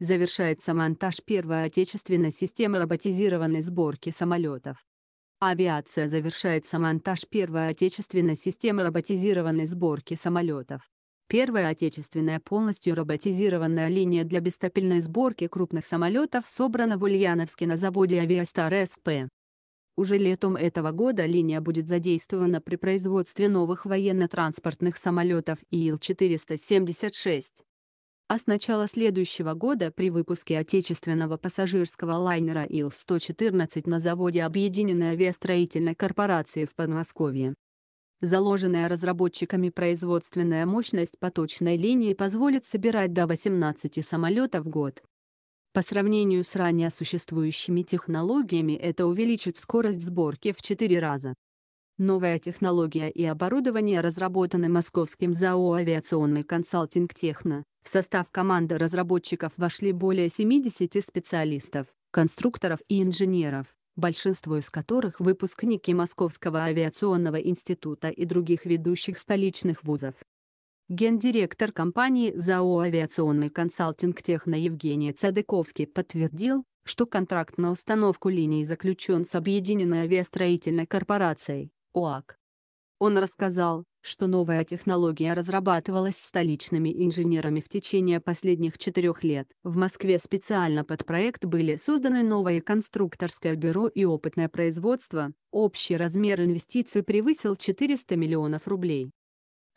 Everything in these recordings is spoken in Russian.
завершается монтаж первой отечественной системы роботизированной сборки самолетов. Авиация завершается монтаж первой отечественной системы роботизированной сборки самолетов. Первая отечественная полностью роботизированная линия для бестапельной сборки крупных самолетов собрана в Ульяновске на заводе «Авиастар СП». Уже летом этого года линия будет задействована при производстве новых военно-транспортных самолетов ИЛ-476 а с начала следующего года при выпуске отечественного пассажирского лайнера Ил-114 на заводе Объединенной авиастроительной корпорации в Подмосковье. Заложенная разработчиками производственная мощность по точной линии позволит собирать до 18 самолетов в год. По сравнению с ранее существующими технологиями это увеличит скорость сборки в 4 раза. Новая технология и оборудование разработаны московским ЗАО «Авиационный консалтинг Техно», в состав команды разработчиков вошли более 70 специалистов, конструкторов и инженеров, большинство из которых выпускники Московского авиационного института и других ведущих столичных вузов. Гендиректор компании ЗАО «Авиационный консалтинг Техно» Евгений Цадыковский подтвердил, что контракт на установку линий заключен с Объединенной авиастроительной корпорацией, ОАК. Он рассказал, что новая технология разрабатывалась столичными инженерами в течение последних четырех лет. В Москве специально под проект были созданы новое конструкторское бюро и опытное производство, общий размер инвестиций превысил 400 миллионов рублей.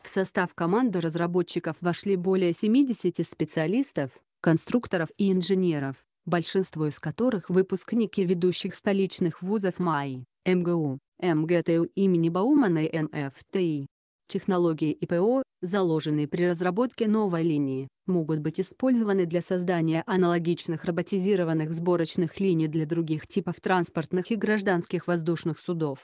В состав команды разработчиков вошли более 70 специалистов, конструкторов и инженеров, большинство из которых выпускники ведущих столичных вузов МАИ, МГУ, МГТУ имени Баумана и МФТИ. Технологии ИПО, заложенные при разработке новой линии, могут быть использованы для создания аналогичных роботизированных сборочных линий для других типов транспортных и гражданских воздушных судов.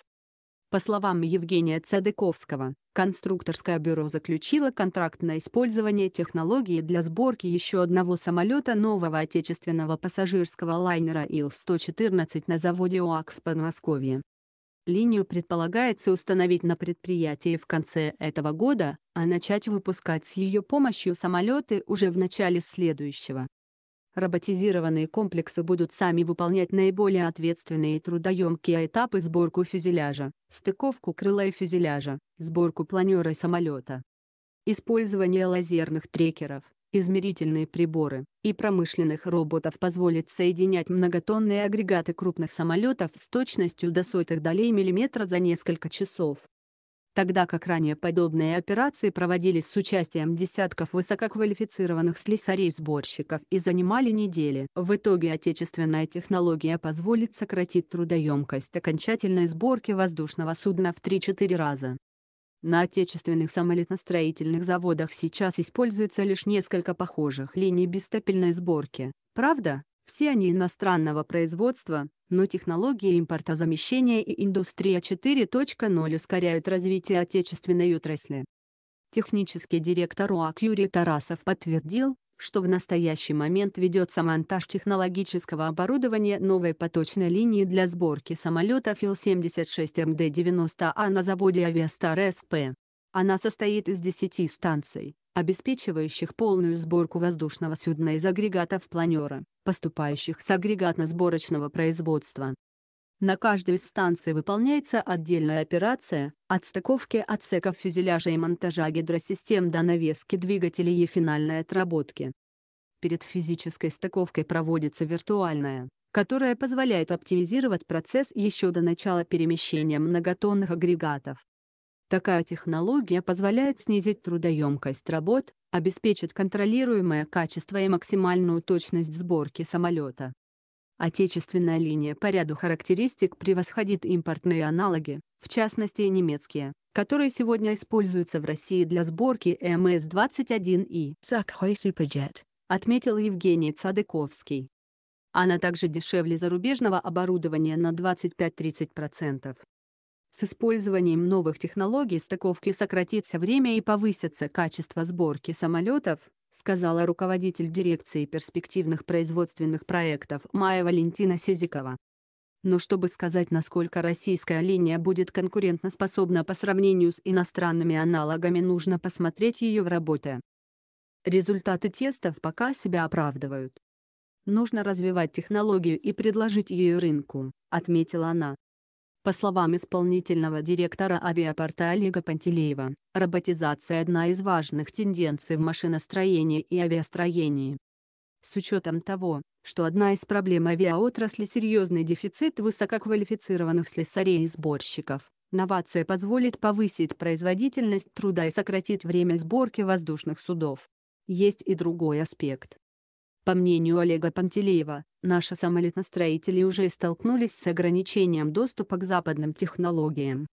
По словам Евгения Цадыковского, конструкторское бюро заключило контракт на использование технологии для сборки еще одного самолета нового отечественного пассажирского лайнера Ил-114 на заводе ОАК в Подмосковье. Линию предполагается установить на предприятии в конце этого года, а начать выпускать с ее помощью самолеты уже в начале следующего. Роботизированные комплексы будут сами выполнять наиболее ответственные и трудоемкие этапы сборку фюзеляжа, стыковку крыла и фюзеляжа, сборку планера самолета. Использование лазерных трекеров, измерительные приборы и промышленных роботов позволит соединять многотонные агрегаты крупных самолетов с точностью до сотых долей миллиметра за несколько часов. Тогда как ранее подобные операции проводились с участием десятков высококвалифицированных слесарей-сборщиков и занимали недели. В итоге отечественная технология позволит сократить трудоемкость окончательной сборки воздушного судна в 3-4 раза. На отечественных самолетностроительных заводах сейчас используется лишь несколько похожих линий бестапельной сборки. Правда, все они иностранного производства, но технологии импортозамещения и индустрия 4.0 ускоряют развитие отечественной отрасли. Технический директор УАК Юрий Тарасов подтвердил, что в настоящий момент ведется монтаж технологического оборудования новой поточной линии для сборки самолета Ил-76МД-90А на заводе «Авиастар СП». Она состоит из 10 станций, обеспечивающих полную сборку воздушного судна из агрегатов планера, поступающих с агрегатно-сборочного производства. На каждой станции выполняется отдельная операция от стыковки отсеков фюзеляжа и монтажа гидросистем до навески двигателей и финальной отработки. Перед физической стыковкой проводится виртуальная, которая позволяет оптимизировать процесс еще до начала перемещения многотонных агрегатов. Такая технология позволяет снизить трудоемкость работ, обеспечить контролируемое качество и максимальную точность сборки самолета. Отечественная линия по ряду характеристик превосходит импортные аналоги, в частности немецкие, которые сегодня используются в России для сборки МС-21 и Сакхой Суперджет, отметил Евгений Цадыковский. Она также дешевле зарубежного оборудования на 25-30%. С использованием новых технологий стыковки сократится время и повысится качество сборки самолетов, сказала руководитель дирекции перспективных производственных проектов Майя Валентина Сизикова. Но чтобы сказать, насколько российская линия будет конкурентоспособна по сравнению с иностранными аналогами, нужно посмотреть ее в работе. Результаты тестов пока себя оправдывают. Нужно развивать технологию и предложить ее рынку, отметила она. По словам исполнительного директора авиапорта Олега Пантелеева, роботизация – одна из важных тенденций в машиностроении и авиастроении. С учетом того, что одна из проблем авиаотрасли – серьезный дефицит высококвалифицированных слесарей и сборщиков, новация позволит повысить производительность труда и сократить время сборки воздушных судов. Есть и другой аспект. По мнению Олега Пантелеева, наши самолетностроители уже столкнулись с ограничением доступа к западным технологиям.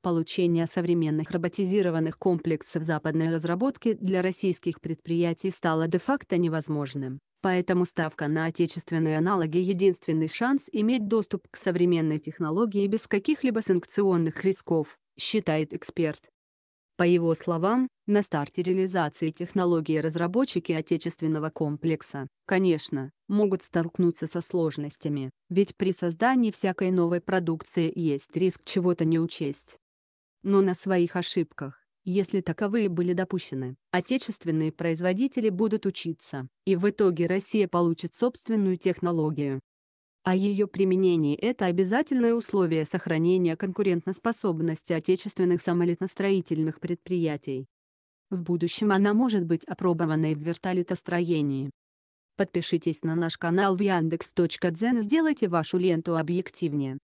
Получение современных роботизированных комплексов западной разработки для российских предприятий стало де-факто невозможным, поэтому ставка на отечественные аналоги – единственный шанс иметь доступ к современной технологии без каких-либо санкционных рисков, считает эксперт. По его словам, на старте реализации технологии разработчики отечественного комплекса, конечно, могут столкнуться со сложностями, ведь при создании всякой новой продукции есть риск чего-то не учесть. Но на своих ошибках, если таковые были допущены, отечественные производители будут учиться, и в итоге Россия получит собственную технологию, а ее применении — это обязательное условие сохранения конкурентоспособности отечественных самолетностроительных предприятий. В будущем она может быть опробована и в вертолетостроении. Подпишитесь на наш канал в Яндекс.Дзен и сделайте вашу ленту объективнее.